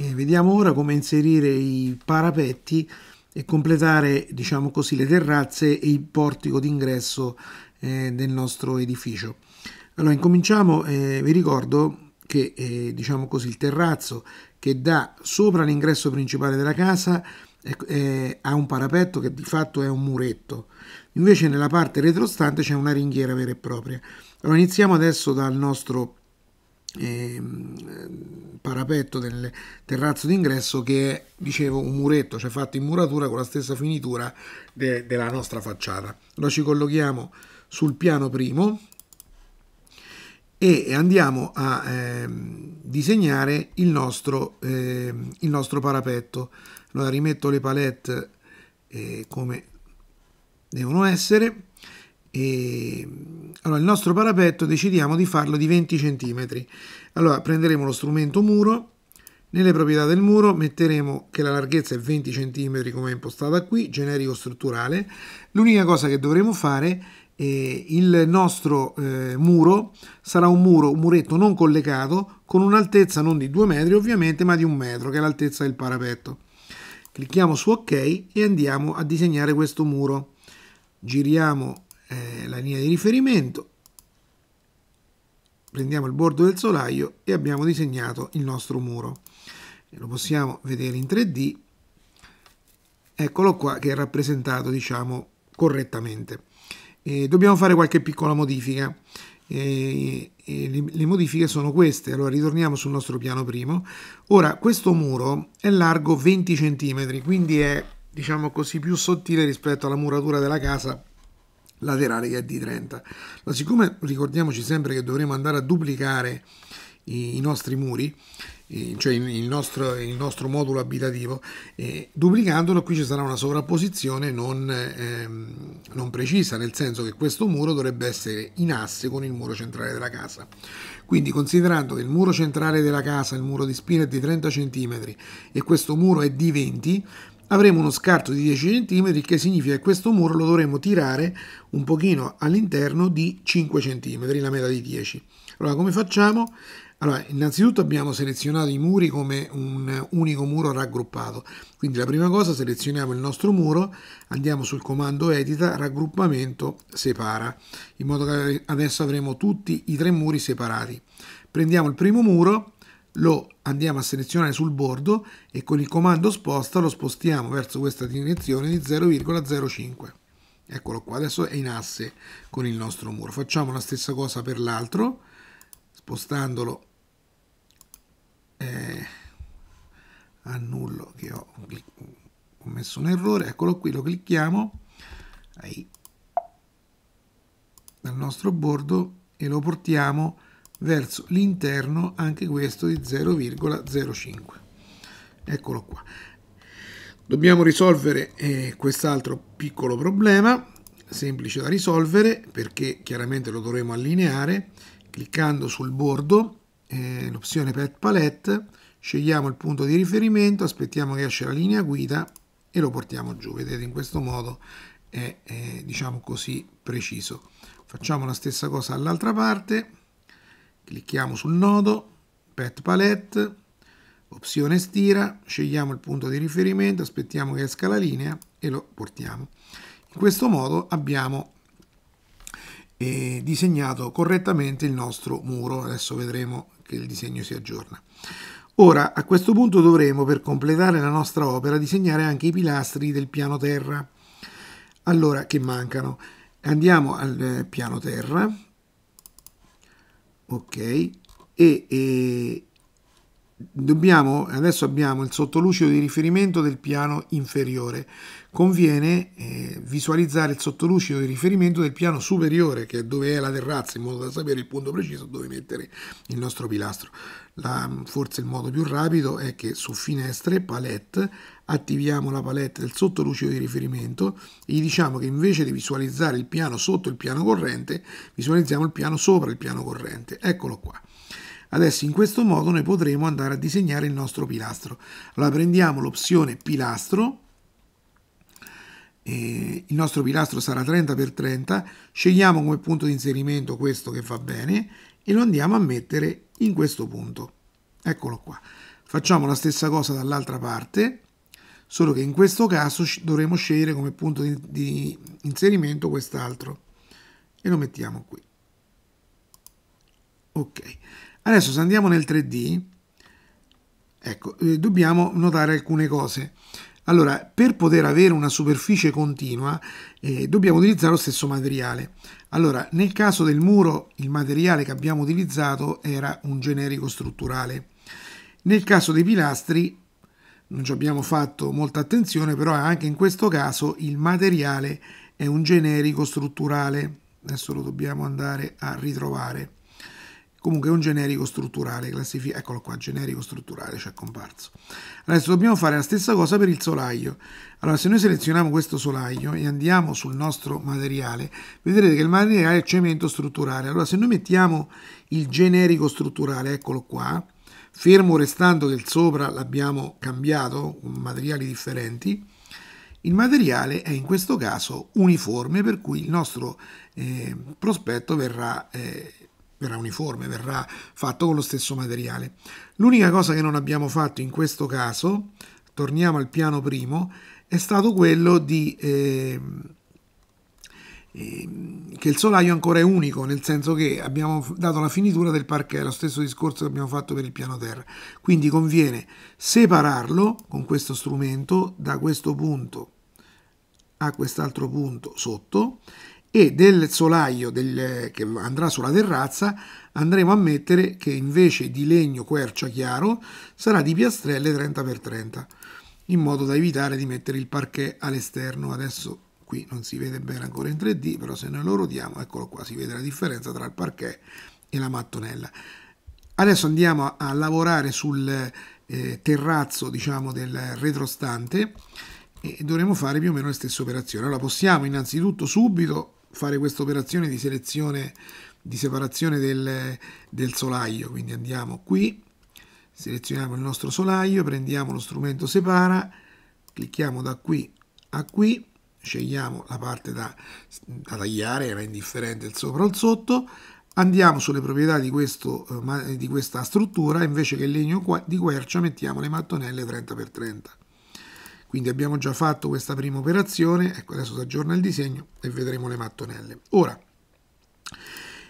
Eh, vediamo ora come inserire i parapetti e completare diciamo così, le terrazze e il portico d'ingresso eh, del nostro edificio. Allora incominciamo, eh, vi ricordo che eh, diciamo così, il terrazzo che dà sopra l'ingresso principale della casa eh, eh, ha un parapetto che di fatto è un muretto. Invece nella parte retrostante c'è una ringhiera vera e propria. Allora iniziamo adesso dal nostro Ehm, parapetto del terrazzo d'ingresso che è, dicevo, un muretto, cioè fatto in muratura con la stessa finitura de della nostra facciata. Allora ci collochiamo sul piano primo e andiamo a eh, disegnare il nostro, eh, il nostro, parapetto. Allora rimetto le palette eh, come devono essere e, allora, il nostro parapetto decidiamo di farlo di 20 cm. Allora, prenderemo lo strumento muro, nelle proprietà del muro metteremo che la larghezza è 20 cm come è impostata qui, generico strutturale. L'unica cosa che dovremo fare eh, il nostro eh, muro sarà un muro, un muretto non collegato con un'altezza non di 2 metri ovviamente ma di un metro che è l'altezza del parapetto. Clicchiamo su ok e andiamo a disegnare questo muro. Giriamo eh, la linea di riferimento, prendiamo il bordo del solaio e abbiamo disegnato il nostro muro. Lo possiamo vedere in 3D, eccolo qua che è rappresentato diciamo correttamente. Eh, dobbiamo fare qualche piccola modifica. E, e le, le, modifiche sono queste. Allora ritorniamo sul nostro piano primo. Ora questo muro è largo 20 cm, quindi è diciamo così più sottile rispetto alla muratura della casa laterale che è di 30. Ma siccome ricordiamoci sempre che dovremo andare a duplicare i, i nostri muri, eh, cioè il nostro, il nostro, modulo abitativo, eh, duplicandolo qui ci sarà una sovrapposizione non, ehm, non, precisa, nel senso che questo muro dovrebbe essere in asse con il muro centrale della casa. Quindi considerando che il muro centrale della casa, il muro di spina è di 30 cm e questo muro è di 20 cm avremo uno scarto di 10 cm che significa che questo muro lo dovremo tirare un pochino all'interno di 5 cm, la metà di 10. Allora come facciamo? Allora, innanzitutto abbiamo selezionato i muri come un unico muro raggruppato, quindi la prima cosa selezioniamo il nostro muro, andiamo sul comando edita, raggruppamento, separa, in modo che adesso avremo tutti i tre muri separati. Prendiamo il primo muro, lo andiamo a selezionare sul bordo e con il comando sposta lo spostiamo verso questa direzione di 0,05 eccolo qua adesso è in asse con il nostro muro facciamo la stessa cosa per l'altro spostandolo eh, annullo che ho, ho, messo un errore eccolo qui lo clicchiamo dal nostro bordo e lo portiamo verso l'interno, anche questo di 0,05. Eccolo qua. Dobbiamo risolvere eh, quest'altro piccolo problema, semplice da risolvere perché chiaramente lo dovremo allineare. Cliccando sul bordo, eh, l'opzione Pet Palette, scegliamo il punto di riferimento, aspettiamo che esce la linea guida e lo portiamo giù. Vedete in questo modo è, è diciamo così preciso. Facciamo la stessa cosa all'altra parte Clicchiamo sul nodo, pet palette, opzione stira, scegliamo il punto di riferimento, aspettiamo che esca la linea e lo portiamo. In questo modo abbiamo eh, disegnato correttamente il nostro muro, adesso vedremo che il disegno si aggiorna. Ora, a questo punto dovremo, per completare la nostra opera, disegnare anche i pilastri del piano terra. Allora, che mancano? Andiamo al eh, piano terra, ok e, e, Dobbiamo, adesso abbiamo il sottolucido di riferimento del piano inferiore. Conviene eh, visualizzare il sottolucido di riferimento del piano superiore, che è dove è la terrazza, in modo da sapere il punto preciso dove mettere il nostro pilastro. La, forse il modo più rapido è che su finestre, palette, attiviamo la palette del sottolucido di riferimento e gli diciamo che invece di visualizzare il piano sotto il piano corrente, visualizziamo il piano sopra il piano corrente. Eccolo qua. Adesso in questo modo noi potremo andare a disegnare il nostro pilastro. Allora prendiamo l'opzione pilastro, eh, il nostro pilastro sarà 30x30, scegliamo come punto di inserimento questo che va bene e lo andiamo a mettere in questo punto. Eccolo qua. Facciamo la stessa cosa dall'altra parte, solo che in questo caso dovremo scegliere come punto di, di inserimento quest'altro e lo mettiamo qui. Ok, Adesso se andiamo nel 3D, ecco, eh, dobbiamo notare alcune cose. Allora, per poter avere una superficie continua eh, dobbiamo utilizzare lo stesso materiale. Allora, nel caso del muro il materiale che abbiamo utilizzato era un generico strutturale. Nel caso dei pilastri non ci abbiamo fatto molta attenzione, però anche in questo caso il materiale è un generico strutturale. Adesso lo dobbiamo andare a ritrovare. Comunque un generico strutturale, classifica, eccolo qua, generico strutturale, ci cioè comparso. Adesso dobbiamo fare la stessa cosa per il solaio. Allora, se noi selezioniamo questo solaio e andiamo sul nostro materiale, vedrete che il materiale è cemento strutturale. Allora, se noi mettiamo il generico strutturale, eccolo qua, fermo restando che il sopra l'abbiamo cambiato con materiali differenti, il materiale è in questo caso uniforme, per cui il nostro eh, prospetto verrà... Eh, verrà uniforme, verrà fatto con lo stesso materiale. L'unica cosa che non abbiamo fatto in questo caso, torniamo al piano primo, è stato quello di... Eh, che il solaio ancora è unico, nel senso che abbiamo dato la finitura del parquet, lo stesso discorso che abbiamo fatto per il piano terra. Quindi conviene separarlo con questo strumento da questo punto a quest'altro punto sotto e del solaio del, che andrà sulla terrazza andremo a mettere che invece di legno quercia chiaro sarà di piastrelle 30x30 in modo da evitare di mettere il parquet all'esterno adesso qui non si vede bene ancora in 3D però se noi lo rotiamo eccolo qua si vede la differenza tra il parquet e la mattonella adesso andiamo a, lavorare sul eh, terrazzo diciamo del retrostante e dovremo fare più o meno le stesse operazioni allora possiamo innanzitutto subito fare questa operazione di selezione di separazione del, del solaio quindi andiamo qui selezioniamo il nostro solaio prendiamo lo strumento separa clicchiamo da qui a qui scegliamo la parte da, da tagliare era indifferente il sopra o il sotto andiamo sulle proprietà di, questo, eh, di, questa struttura, invece che il legno di quercia mettiamo le mattonelle 30x30. Quindi abbiamo già fatto questa prima operazione, ecco adesso si aggiorna il disegno e vedremo le mattonelle. Ora,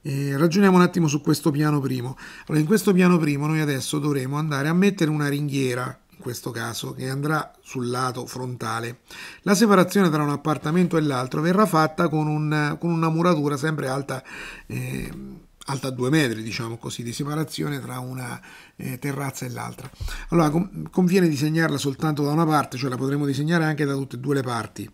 eh, ragioniamo un attimo su questo piano primo. Allora, in questo piano primo noi adesso dovremo andare a mettere una ringhiera, in questo caso, che andrà sul lato frontale. La separazione tra un appartamento e l'altro verrà fatta con, un, con una muratura sempre alta. Eh, alta 2 metri, diciamo così, di separazione tra una eh, terrazza e l'altra. Allora com- conviene disegnarla soltanto da una parte, cioè la potremmo disegnare anche da tutte e due le parti.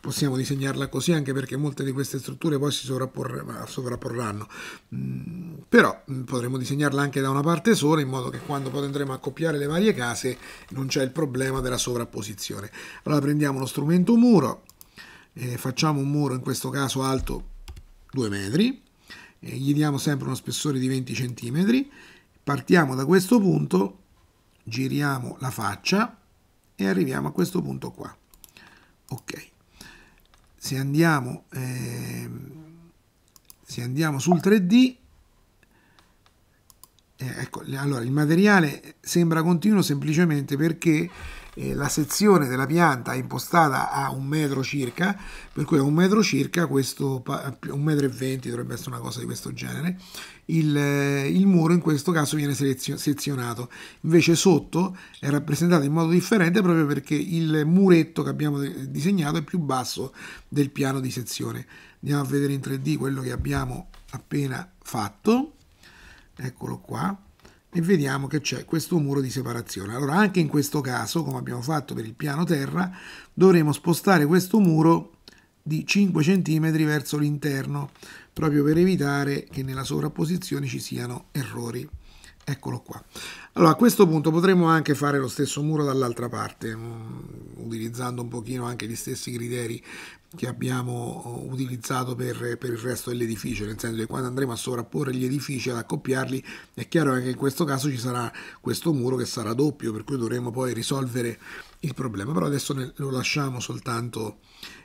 Possiamo disegnarla così anche perché molte di queste strutture poi si sovrappor- sovrapporranno, mm, però mm, potremmo disegnarla anche da una parte sola in modo che quando poi andremo a copiare le varie case non c'è il problema della sovrapposizione. Allora prendiamo lo strumento muro, eh, facciamo un muro in questo caso alto 2 metri, eh, gli diamo sempre uno spessore di 20 cm, partiamo da questo punto, giriamo la faccia e arriviamo a questo punto qua. Ok, se andiamo, eh, se andiamo sul 3D, eh, ecco, allora il materiale sembra continuo semplicemente perché eh, la sezione della pianta è impostata a un metro circa, per cui a un metro circa, questo, un metro e venti dovrebbe essere una cosa di questo genere, il, eh, il muro in questo caso viene sezionato, invece sotto è rappresentato in modo differente proprio perché il muretto che abbiamo disegnato è più basso del piano di sezione. Andiamo a vedere in 3D quello che abbiamo appena fatto, eccolo qua e vediamo che c'è questo muro di separazione. Allora anche in questo caso, come abbiamo fatto per il piano terra, dovremo spostare questo muro di 5 cm verso l'interno, proprio per evitare che nella sovrapposizione ci siano errori. Eccolo qua. Allora, a questo punto potremmo anche fare lo stesso muro dall'altra parte, mm, utilizzando un pochino anche gli stessi criteri che abbiamo uh, utilizzato per, per il resto dell'edificio, nel senso che quando andremo a sovrapporre gli edifici, ad accoppiarli, è chiaro che anche in questo caso ci sarà questo muro che sarà doppio, per cui dovremo poi risolvere il problema, però adesso lo lasciamo soltanto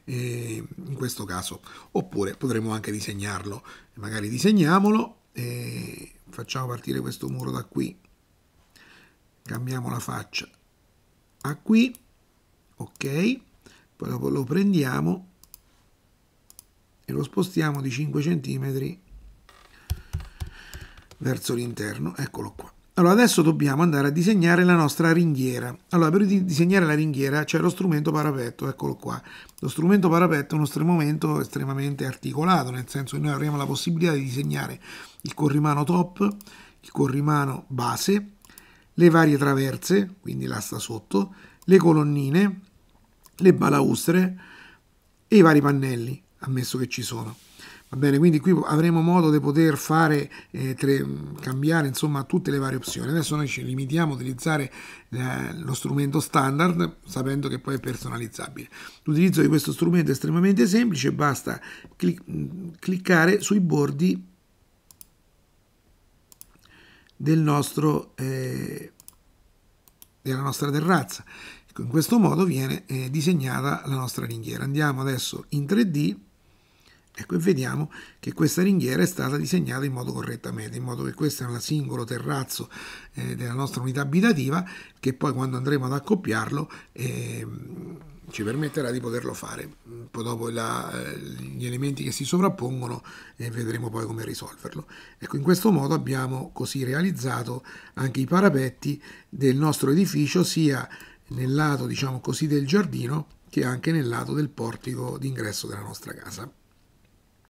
eh, in questo caso, oppure potremmo anche disegnarlo, magari disegniamolo e facciamo partire questo muro da qui cambiamo la faccia a qui ok poi dopo lo prendiamo e lo spostiamo di 5 cm verso l'interno eccolo qua allora, adesso dobbiamo andare a disegnare la nostra ringhiera. Allora, per disegnare la ringhiera c'è lo strumento parapetto, eccolo qua. Lo strumento parapetto è uno strumento estremamente articolato, nel senso che noi avremo la possibilità di disegnare il corrimano top, il corrimano base, le varie traverse, quindi l'asta sotto, le colonnine, le balaustre e i vari pannelli, ammesso che ci sono. Va bene, quindi qui avremo modo di poter fare, eh, tre, mm, cambiare insomma tutte le varie opzioni. Adesso noi ci limitiamo a utilizzare eh, lo strumento standard, sapendo che poi è personalizzabile. L'utilizzo di questo strumento è estremamente semplice, basta clic mm, cliccare sui bordi del nostro, eh, della nostra terrazza. In questo modo viene eh, disegnata la nostra ringhiera. Andiamo adesso in 3D Ecco, e vediamo che questa ringhiera è stata disegnata in modo correttamente, in modo che questo è un singolo terrazzo eh, della nostra unità abitativa che poi quando andremo ad accoppiarlo eh, ci permetterà di poterlo fare. Mm, poi dopo la, eh, gli elementi che si sovrappongono eh, vedremo poi come risolverlo. Ecco, in questo modo abbiamo così realizzato anche i parapetti del nostro edificio sia nel lato, diciamo così, del giardino che anche nel lato del portico d'ingresso della nostra casa.